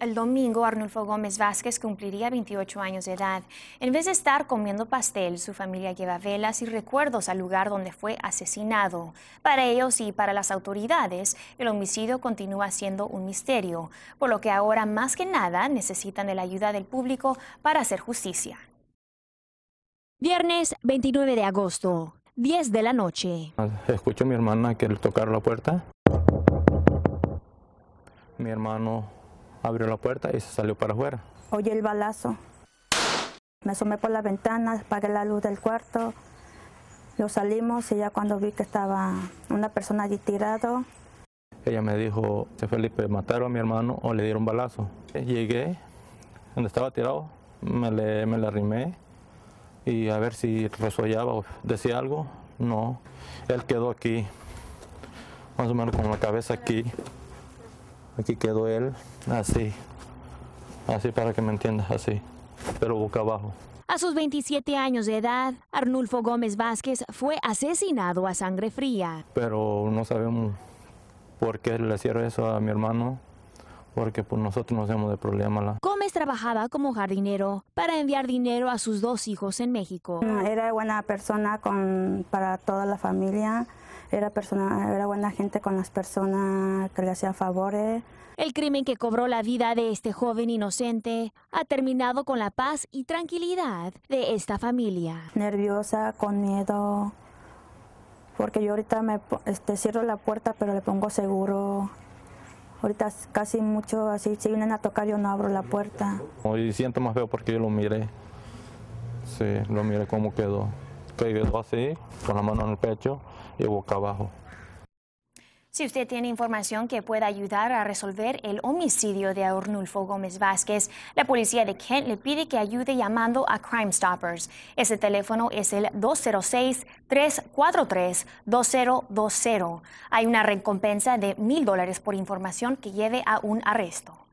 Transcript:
el domingo Arnulfo Gómez Vázquez cumpliría 28 años de edad. En vez de estar comiendo pastel, su familia lleva velas y recuerdos al lugar donde fue asesinado. Para ellos y para las autoridades, el homicidio continúa siendo un misterio, por lo que ahora más que nada necesitan de la ayuda del público para hacer justicia. Viernes 29 de agosto, 10 de la noche. Escucho a mi hermana que tocar la puerta. Mi hermano abrió la puerta y se salió para afuera. Oye el balazo. Me asomé por la ventana, apagué la luz del cuarto, lo salimos y ya cuando vi que estaba una persona allí tirado. Ella me dijo, Felipe, mataron a mi hermano o le dieron balazo. Llegué, donde estaba tirado, me le, me le arrimé y a ver si resollaba o decía algo. No, él quedó aquí, más o menos con la cabeza aquí. Aquí quedó él, así. Así para que me entiendas, así. Pero boca abajo. A sus 27 años de edad, Arnulfo Gómez Vázquez fue asesinado a sangre fría. Pero no sabemos por qué le hicieron eso a mi hermano, porque pues, nosotros nos hemos de problema. Gómez trabajaba como jardinero para enviar dinero a sus dos hijos en México. Era buena persona con, para toda la familia era, persona, era buena gente con las personas que le hacía favores. El crimen que cobró la vida de este joven inocente ha terminado con la paz y tranquilidad de esta familia. Nerviosa, con miedo, porque yo ahorita me este, cierro la puerta pero le pongo seguro. Ahorita casi mucho así, si vienen a tocar yo no abro la puerta. Hoy siento más feo porque yo lo miré. Sí, lo miré cómo quedó. quedó así, con la mano en el pecho de boca abajo. Si usted tiene información que pueda ayudar a resolver el homicidio de Arnulfo Gómez Vázquez, la policía de Kent le pide que ayude llamando a Crime Stoppers. Ese teléfono es el 206-343-2020. Hay una recompensa de mil dólares por información que lleve a un arresto.